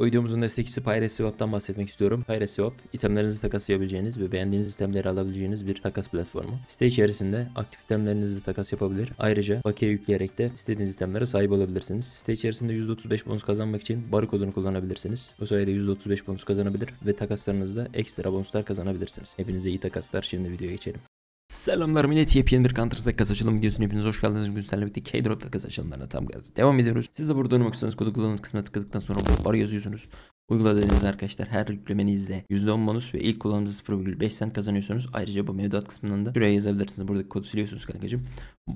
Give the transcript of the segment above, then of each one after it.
Bu videomuzun destekçisi PyreSwap'tan bahsetmek istiyorum. PyreSwap, itemlerinizi takaslayabileceğiniz ve beğendiğiniz itemleri alabileceğiniz bir takas platformu. Site içerisinde aktif itemlerinizi takas yapabilir. Ayrıca bakiye yükleyerek de istediğiniz itemlere sahip olabilirsiniz. Site içerisinde %35 bonus kazanmak için barkodunu kullanabilirsiniz. Bu sayede %35 bonus kazanabilir ve takaslarınızda ekstra bonuslar kazanabilirsiniz. Hepinize iyi takaslar. Şimdi videoya geçelim. Selamlar millet yepyeni bir Counter Strike gaz açılımı gözünü hepiniz hoş geldiniz. Güzel'le birlikte K-Drop'ta gaz açılımlarına tam gaz devam ediyoruz. Siz de burada oynamak istiyorsanız kodu kullanın kısmına tıkladıktan sonra bloklar yazıyorsunuz. Uyguladığınız arkadaşlar her yüklemenizde %10 bonus ve ilk kullanımda 0,5 cent kazanıyorsunuz. Ayrıca bu mevduat kısmından da şuraya yazabilirsiniz. Buradaki kodu siliyorsunuz kankacım.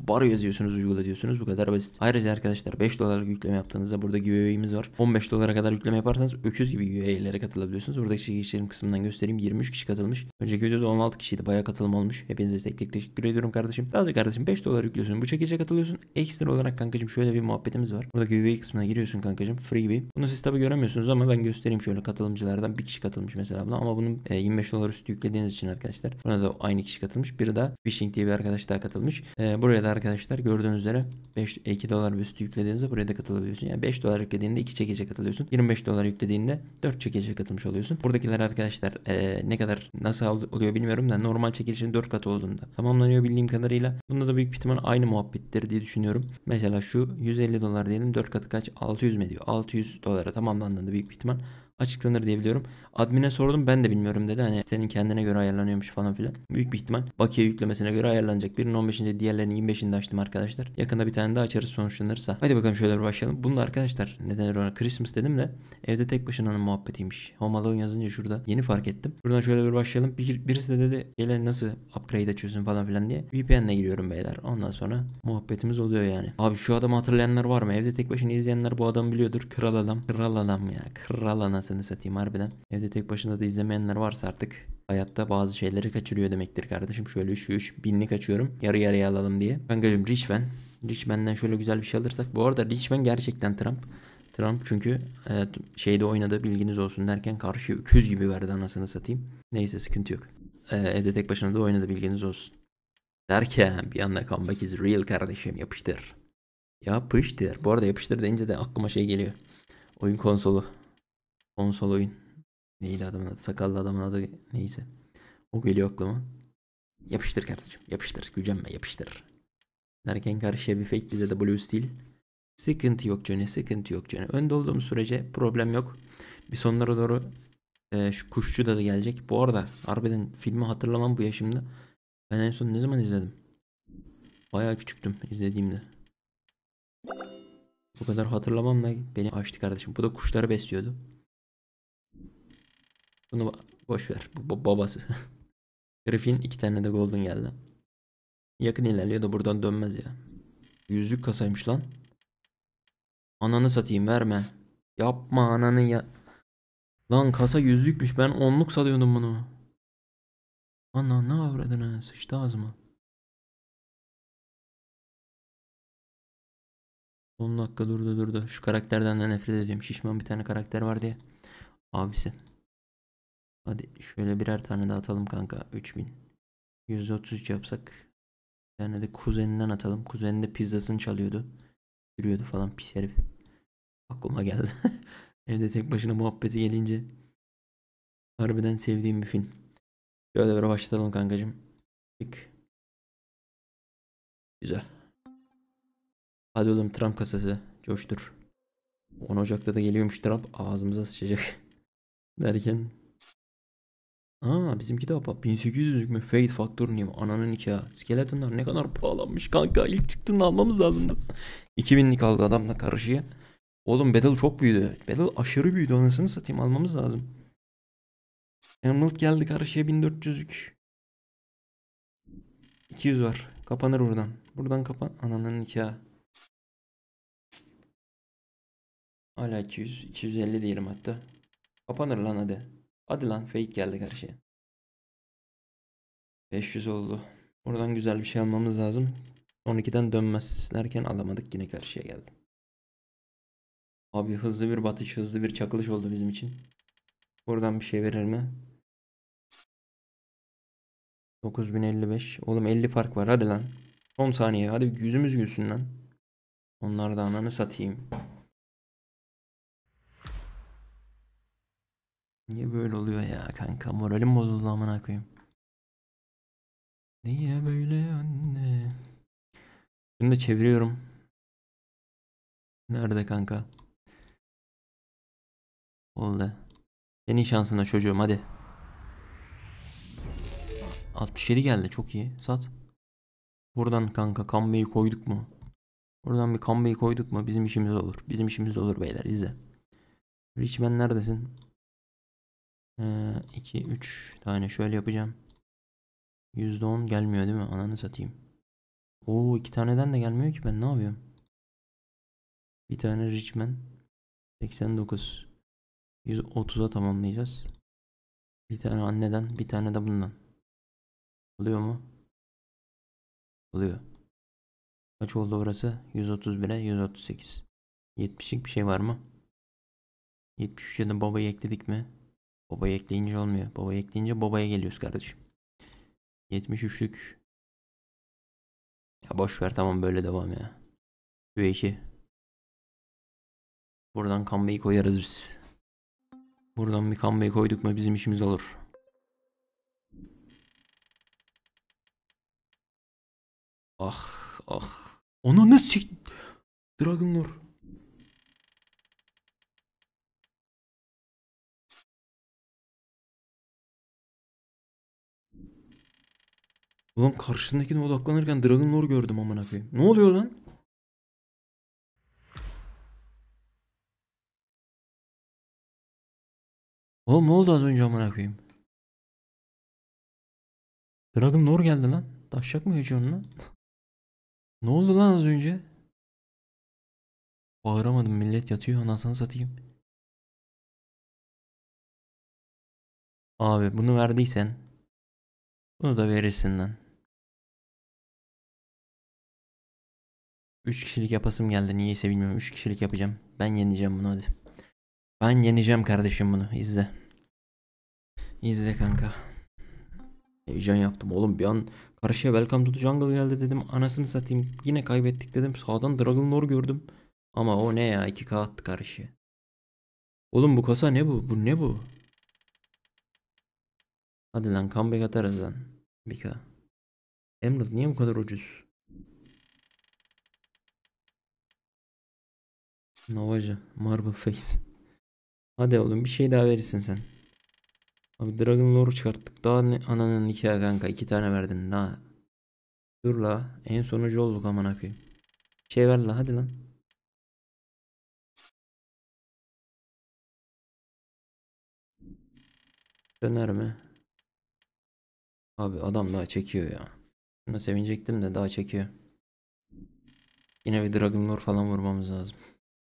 Baro yazıyorsunuz uygula diyorsunuz. Bu kadar basit. Ayrıca arkadaşlar 5 dolarlık yükleme yaptığınızda burada giveaway'imiz var. 15 dolara kadar yükleme yaparsanız öküz gibi giveaway'lere katılabiliyorsunuz. Buradaki geçelim kısmından göstereyim. 23 kişi katılmış. Önceki videoda 16 kişiydi. Bayağı katılım olmuş. Hepinize tek tek teşekkür ediyorum kardeşim. Sadece kardeşim 5 dolar yüklüyorsun. Bu çekece katılıyorsun. Ekstra olarak kankacım şöyle bir muhabbetimiz var. Burada giveaway kısmına giriyorsun kankacım. Freebie. Bunu siz tabi göremiyorsunuz ama ben göstereyim şöyle katılımcılardan bir kişi katılmış mesela buna ama bunun 25 e, dolar üstü yüklediğiniz için arkadaşlar. Buna da aynı kişi katılmış. Biri de Fishing diye bir arkadaş daha katılmış. E, buraya Buraya da arkadaşlar gördüğünüz üzere 5, 2 dolar ve üstü yüklediğinizde buraya da katılabiliyorsun. Yani 5 dolar yüklediğinde 2 çekece katılıyorsun. 25 dolar yüklediğinde 4 çekece katılmış oluyorsun. Buradakiler arkadaşlar e, ne kadar nasıl oluyor bilmiyorum da normal çekilişin 4 katı olduğunda tamamlanıyor bildiğim kadarıyla. Bunda da büyük ihtimal aynı muhabbettir diye düşünüyorum. Mesela şu 150 dolar diyelim 4 katı kaç? 600 mi diyor? 600 dolara tamamlandığında büyük ihtimal açıklanır diye biliyorum. Admine sordum ben de bilmiyorum dedi. Hani senin kendine göre ayarlanıyormuş falan filan. Büyük bir ihtimal bakiye yüklemesine göre ayarlanacak. Birinin 15'inde diğerlerinin 25'inde açtım arkadaşlar. Yakında bir tane daha açarız sonuçlanırsa. Hadi bakalım şöyle bir başlayalım. Bunu da arkadaşlar neden ona Christmas dedim de evde tek başınanın muhabbetiymiş. Home Alone yazınca şurada yeni fark ettim. Buradan şöyle bir başlayalım. Bir, birisi de dedi gelen nasıl upgrade açıyorsun falan filan diye. VPN'le giriyorum beyler. Ondan sonra muhabbetimiz oluyor yani. Abi şu adamı hatırlayanlar var mı? Evde tek başına izleyenler bu adamı biliyordur. Kral adam. Kral adam ya. Kral anas anasını satayım harbiden. Evde tek başına da izlemeyenler varsa artık hayatta bazı şeyleri kaçırıyor demektir kardeşim. Şöyle şu 3 binlik açıyorum. Yarı yarıya alalım diye. Kankacım Richman. Richman'den şöyle güzel bir şey alırsak. Bu arada Richman gerçekten Trump. Trump çünkü evet, şeyde oynadı bilginiz olsun derken karşı küz gibi verdi anasını satayım. Neyse sıkıntı yok. Ee, evde tek başına da oynadı bilginiz olsun. Derken bir anda comeback is real kardeşim yapıştır. Yapıştır. Bu arada yapıştır deyince de aklıma şey geliyor. Oyun konsolu. Konsol oyun. Neydi adamın adı? Sakallı adamın adı neyse. O geliyor aklıma. Yapıştır kardeşim. Yapıştır. Gücenme yapıştır. Derken karşıya bir fake bize de blue steel. Sıkıntı yok Johnny. Sıkıntı yok Johnny. Önde olduğum sürece problem yok. Bir sonlara doğru e, şu kuşçu da, da gelecek. Bu arada harbiden filmi hatırlamam bu yaşımda. Ben en son ne zaman izledim? Bayağı küçüktüm izlediğimde. Bu kadar hatırlamamla beni açtı kardeşim. Bu da kuşları besliyordu. Bunu boş ver. Bu babası. Griffin iki tane de golden geldi. Yakın ilerliyor da buradan dönmez ya. Yüzük kasaymış lan. Ananı satayım verme. Yapma ananı ya. Lan kasa yüzlükmüş ben onluk sanıyordum bunu. Ana ne avradını sıçtı ağzıma. Son dakika durdu durdu. Şu karakterden de nefret ediyorum. Şişman bir tane karakter var diye abisi. Hadi şöyle birer tane daha atalım kanka. 3000. 133 yapsak. Bir tane de kuzeninden atalım. Kuzeni de pizzasını çalıyordu. Yürüyordu falan pis herif. Aklıma geldi. Evde tek başına muhabbeti gelince. Harbiden sevdiğim bir film. Şöyle böyle başlayalım kankacım. Tık. Güzel. Hadi oğlum Trump kasası. Coştur. 10 Ocak'ta da geliyormuş Trump. Ağzımıza sıçacak. derken. Aa bizimki de bak 1800 mü? Fate Factor niye? Ananın nikahı. Skeletonlar ne kadar pahalanmış kanka. İlk çıktığında almamız lazımdı. 2000'lik aldı adamla karışıya. Oğlum Battle çok büyüdü. Battle aşırı büyüdü anasını satayım almamız lazım. Emerald geldi karşıya 1400'lük. 200 var. Kapanır buradan. Buradan kapan. Ananın nikahı. Hala 200. 250 diyelim hatta. Kapanır lan hadi. Hadi lan fake geldi karşıya. 500 oldu. Oradan güzel bir şey almamız lazım. 12'den dönmezlerken alamadık yine karşıya geldi. Abi hızlı bir batış, hızlı bir çakılış oldu bizim için. Buradan bir şey verir mi? 9055. Oğlum 50 fark var hadi lan. 10 saniye hadi yüzümüz gülsün lan. Onlar da ananı satayım. Niye böyle oluyor ya kanka? Moralim bozuldu amına koyayım. Niye böyle anne? Bunu da çeviriyorum. Nerede kanka? Oldu. Senin şansına çocuğum hadi. 67 geldi çok iyi. Sat. Buradan kanka kambeyi koyduk mu? Buradan bir kambeyi koyduk mu bizim işimiz olur. Bizim işimiz olur beyler izle. Richman neredesin? 2, ee, 3 tane şöyle yapacağım. %10 gelmiyor değil mi? Ananı satayım. Oo iki taneden de gelmiyor ki ben ne yapıyorum? Bir tane Richman. 89. 130'a tamamlayacağız. Bir tane anneden bir tane de bundan. Oluyor mu? Oluyor. Kaç oldu orası? 131'e 138. 70'lik bir şey var mı? 73'e de babayı ekledik mi? Baba ekleyince olmuyor. Baba ekleyince babaya geliyoruz kardeşim. 73'lük. Ya boş ver tamam böyle devam ya. Q2. Buradan kambayı koyarız biz. Buradan bir kambayı koyduk mu bizim işimiz olur. Ah ah. Onu nasıl... Dragon Lord. Ulan karşısındakine odaklanırken Dragon Lore gördüm amına koyayım. Ne oluyor lan? Oğlum ne oldu az önce amına koyayım? Dragon Lore geldi lan. Taşacak mı geçiyorsun lan? ne oldu lan az önce? Bağıramadım millet yatıyor anasını satayım. Abi bunu verdiysen bunu da verirsin lan. 3 kişilik yapasım geldi. Niyeyse bilmiyorum. 3 kişilik yapacağım. Ben yeneceğim bunu hadi. Ben yeneceğim kardeşim bunu. İzle. İzle kanka. Heyecan yaptım oğlum bir an karşıya Welcome to the Jungle geldi dedim. Anasını satayım. Yine kaybettik dedim. Sağdan Dragon Lord gördüm. Ama o ne ya 2K attı karşıya. Oğlum bu kasa ne bu? Bu ne bu? Hadi lan comeback atarız lan. 1K. Emerald niye bu kadar ucuz? Navaja. Marble Face. Hadi oğlum bir şey daha verirsin sen. Abi Dragon Lore çıkarttık. Daha ne, ananın iki ya kanka. iki tane verdin. La. Dur la. En sonucu olduk aman akıyım. Şey ver la hadi lan. Döner mi? Abi adam daha çekiyor ya. Buna sevinecektim de daha çekiyor. Yine bir Dragon Lore falan vurmamız lazım.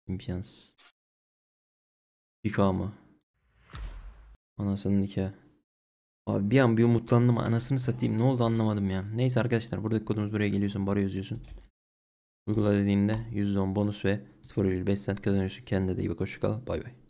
İmkansız. Pika mı? Anasının nikahı. Abi bir an bir umutlandım anasını satayım ne oldu anlamadım ya. Neyse arkadaşlar buradaki kodumuz buraya geliyorsun bara yazıyorsun. Uygula dediğinde %10 bonus ve 0,5 sent kazanıyorsun. Kendine de iyi bak hoşçakal bay bay.